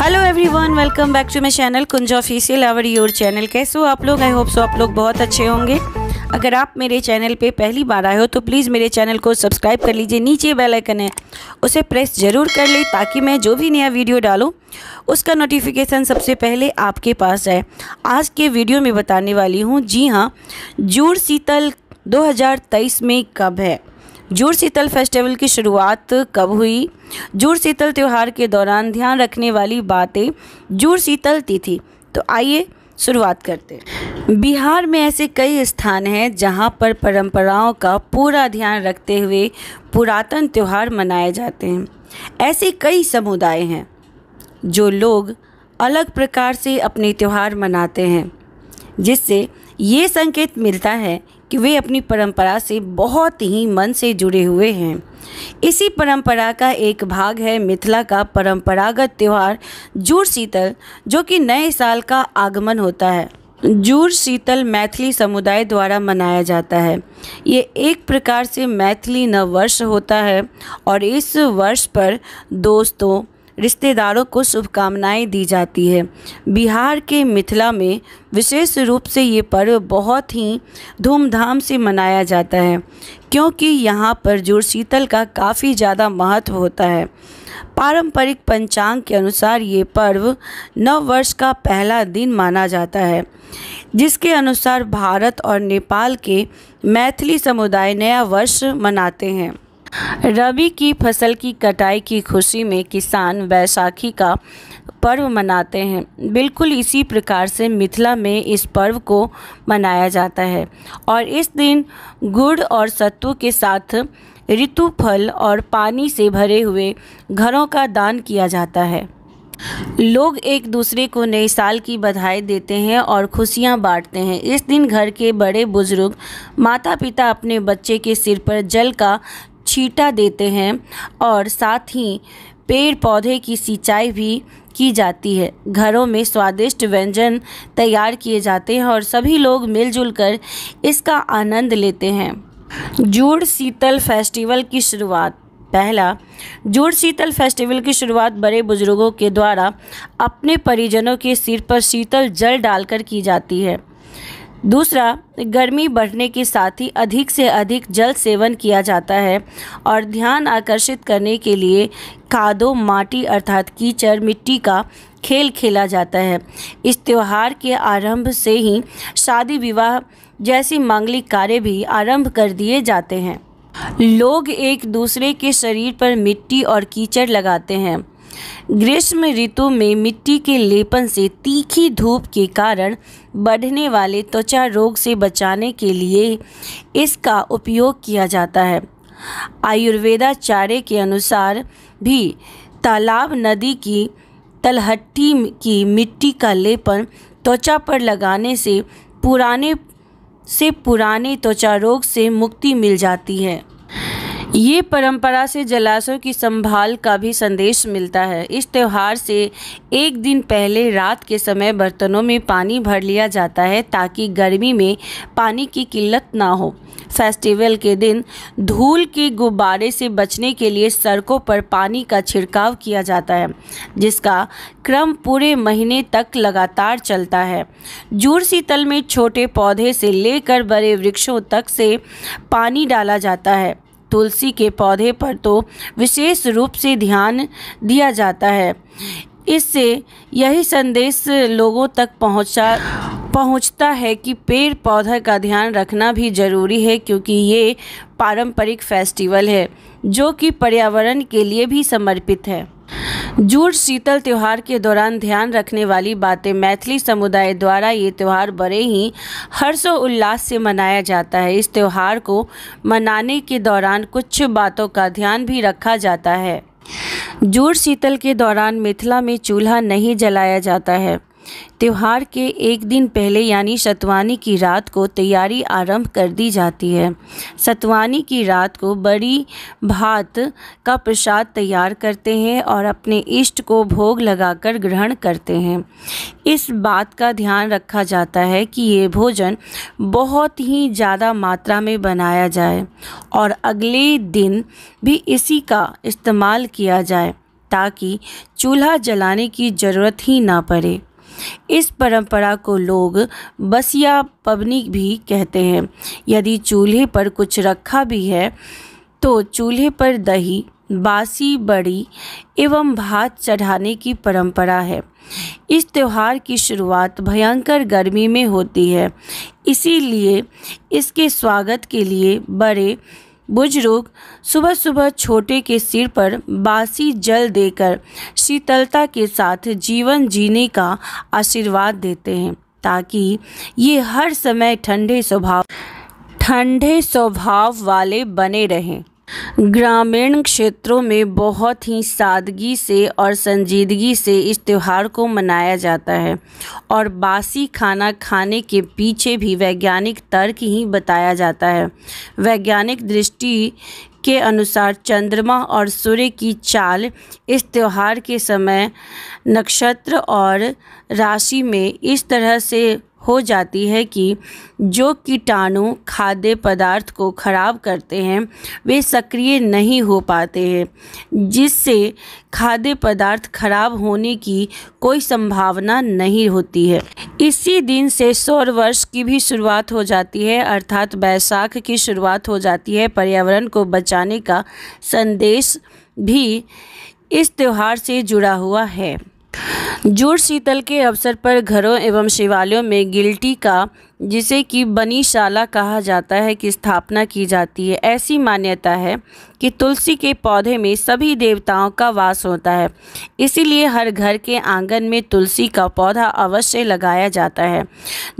hello everyone welcome back to my channel Kunja official our your channel कैसे हो आप लोग आई होप सो आप लोग बहुत अच्छे होंगे अगर आप मेरे चैनल पे पहली बार आए हो तो प्लीज़ मेरे चैनल को सब्सक्राइब कर लीजिए नीचे बेल आइकन है उसे प्रेस ज़रूर कर लें ताकि मैं जो भी नया वीडियो डालूँ उसका नोटिफिकेशन सबसे पहले आपके पास आए आज के वीडियो में बताने वाली हूँ जी हाँ जूड़ शीतल दो में कब है जुड़ शीतल फेस्टिवल की शुरुआत कब हुई जुड़ शीतल त्यौहार के दौरान ध्यान रखने वाली बातें जुड़ शीतल तिथि तो आइए शुरुआत करते हैं बिहार में ऐसे कई स्थान हैं जहां पर परंपराओं का पूरा ध्यान रखते हुए पुरातन त्यौहार मनाए जाते हैं ऐसे कई समुदाय हैं जो लोग अलग प्रकार से अपने त्यौहार मनाते हैं जिससे ये संकेत मिलता है कि वे अपनी परंपरा से बहुत ही मन से जुड़े हुए हैं इसी परंपरा का एक भाग है मिथिला का परंपरागत त्यौहार जूड़ शीतल जो कि नए साल का आगमन होता है जूड़ शीतल मैथिली समुदाय द्वारा मनाया जाता है ये एक प्रकार से मैथिली नववर्ष होता है और इस वर्ष पर दोस्तों रिश्तेदारों को शुभकामनाएं दी जाती है बिहार के मिथिला में विशेष रूप से ये पर्व बहुत ही धूमधाम से मनाया जाता है क्योंकि यहाँ पर शीतल का काफ़ी ज़्यादा महत्व होता है पारंपरिक पंचांग के अनुसार ये पर्व नव वर्ष का पहला दिन माना जाता है जिसके अनुसार भारत और नेपाल के मैथिली समुदाय नया वर्ष मनाते हैं रबी की फसल की कटाई की खुशी में किसान बैसाखी का पर्व मनाते हैं बिल्कुल इसी प्रकार से मिथिला में इस पर्व को मनाया जाता है और इस दिन गुड़ और सत्तू के साथ ऋतु फल और पानी से भरे हुए घरों का दान किया जाता है लोग एक दूसरे को नए साल की बधाई देते हैं और खुशियां बांटते हैं इस दिन घर के बड़े बुजुर्ग माता पिता अपने बच्चे के सिर पर जल का छीटा देते हैं और साथ ही पेड़ पौधे की सिंचाई भी की जाती है घरों में स्वादिष्ट व्यंजन तैयार किए जाते हैं और सभी लोग मिलजुल कर इसका आनंद लेते हैं जूड़ शीतल फेस्टिवल की शुरुआत पहला जूड़ शीतल फेस्टिवल की शुरुआत बड़े बुजुर्गों के द्वारा अपने परिजनों के सिर पर शीतल जल डालकर की जाती है दूसरा गर्मी बढ़ने के साथ ही अधिक से अधिक जल सेवन किया जाता है और ध्यान आकर्षित करने के लिए कादो माटी अर्थात कीचड़ मिट्टी का खेल खेला जाता है इस त्यौहार के आरंभ से ही शादी विवाह जैसी मांगलिक कार्य भी आरंभ कर दिए जाते हैं लोग एक दूसरे के शरीर पर मिट्टी और कीचड़ लगाते हैं ग्रीष्म ऋतु में मिट्टी के लेपन से तीखी धूप के कारण बढ़ने वाले त्वचा रोग से बचाने के लिए इसका उपयोग किया जाता है आयुर्वेदाचार्य के अनुसार भी तालाब नदी की तलहट्टी की मिट्टी का लेपन त्वचा पर लगाने से पुराने से पुराने त्वचा रोग से मुक्ति मिल जाती है ये परंपरा से जलाशयों की संभाल का भी संदेश मिलता है इस त्यौहार से एक दिन पहले रात के समय बर्तनों में पानी भर लिया जाता है ताकि गर्मी में पानी की किल्लत ना हो फेस्टिवल के दिन धूल के गुब्बारे से बचने के लिए सड़कों पर पानी का छिड़काव किया जाता है जिसका क्रम पूरे महीने तक लगातार चलता है जूर शीतल में छोटे पौधे से लेकर बड़े वृक्षों तक से पानी डाला जाता है तुलसी के पौधे पर तो विशेष रूप से ध्यान दिया जाता है इससे यही संदेश लोगों तक पहुंचा पहुंचता है कि पेड़ पौधा का ध्यान रखना भी ज़रूरी है क्योंकि ये पारंपरिक फेस्टिवल है जो कि पर्यावरण के लिए भी समर्पित है जूड़ शीतल त्यौहार के दौरान ध्यान रखने वाली बातें मैथिली समुदाय द्वारा ये त्यौहार बड़े ही हर्षोल्लास से मनाया जाता है इस त्यौहार को मनाने के दौरान कुछ बातों का ध्यान भी रखा जाता है जूड़ शीतल के दौरान मिथिला में चूल्हा नहीं जलाया जाता है त्यौहार के एक दिन पहले यानी सतवानी की रात को तैयारी आरंभ कर दी जाती है सतवानी की रात को बड़ी भात का प्रसाद तैयार करते हैं और अपने इष्ट को भोग लगाकर ग्रहण करते हैं इस बात का ध्यान रखा जाता है कि ये भोजन बहुत ही ज़्यादा मात्रा में बनाया जाए और अगले दिन भी इसी का इस्तेमाल किया जाए ताकि चूल्हा जलाने की ज़रूरत ही ना पड़े इस परंपरा को लोग बसिया पबनी भी कहते हैं यदि चूल्हे पर कुछ रखा भी है तो चूल्हे पर दही बासी बड़ी एवं भात चढ़ाने की परंपरा है इस त्यौहार की शुरुआत भयंकर गर्मी में होती है इसीलिए इसके स्वागत के लिए बड़े बुजुर्ग सुबह सुबह छोटे के सिर पर बासी जल देकर शीतलता के साथ जीवन जीने का आशीर्वाद देते हैं ताकि ये हर समय ठंडे स्वभाव ठंडे स्वभाव वाले बने रहें ग्रामीण क्षेत्रों में बहुत ही सादगी से और संजीदगी से इस त्यौहार को मनाया जाता है और बासी खाना खाने के पीछे भी वैज्ञानिक तर्क ही बताया जाता है वैज्ञानिक दृष्टि के अनुसार चंद्रमा और सूर्य की चाल इस त्यौहार के समय नक्षत्र और राशि में इस तरह से हो जाती है कि जो कीटाणु खाद्य पदार्थ को ख़राब करते हैं वे सक्रिय नहीं हो पाते हैं जिससे खाद्य पदार्थ खराब होने की कोई संभावना नहीं होती है इसी दिन से सौर वर्ष की भी शुरुआत हो जाती है अर्थात बैसाख की शुरुआत हो जाती है पर्यावरण को बचाने का संदेश भी इस त्यौहार से जुड़ा हुआ है जूड़ शीतल के अवसर पर घरों एवं शिवालयों में गिल्टी का जिसे कि बनीशाला कहा जाता है कि स्थापना की जाती है ऐसी मान्यता है कि तुलसी के पौधे में सभी देवताओं का वास होता है इसीलिए हर घर के आंगन में तुलसी का पौधा अवश्य लगाया जाता है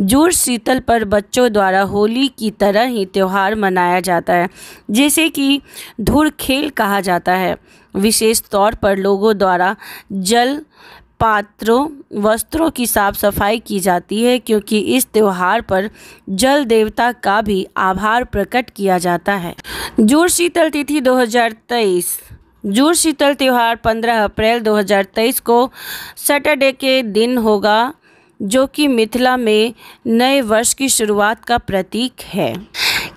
जूड़ शीतल पर बच्चों द्वारा होली की तरह ही त्यौहार मनाया जाता है जिसे कि धुर खेल कहा जाता है विशेष तौर पर लोगों द्वारा जल पात्रों वस्त्रों की साफ सफाई की जाती है क्योंकि इस त्यौहार पर जल देवता का भी आभार प्रकट किया जाता है जूड़ शीतल तिथि 2023 जूड़ शीतल त्यौहार 15 अप्रैल 2023 को सैटरडे के दिन होगा जो कि मिथिला में नए वर्ष की शुरुआत का प्रतीक है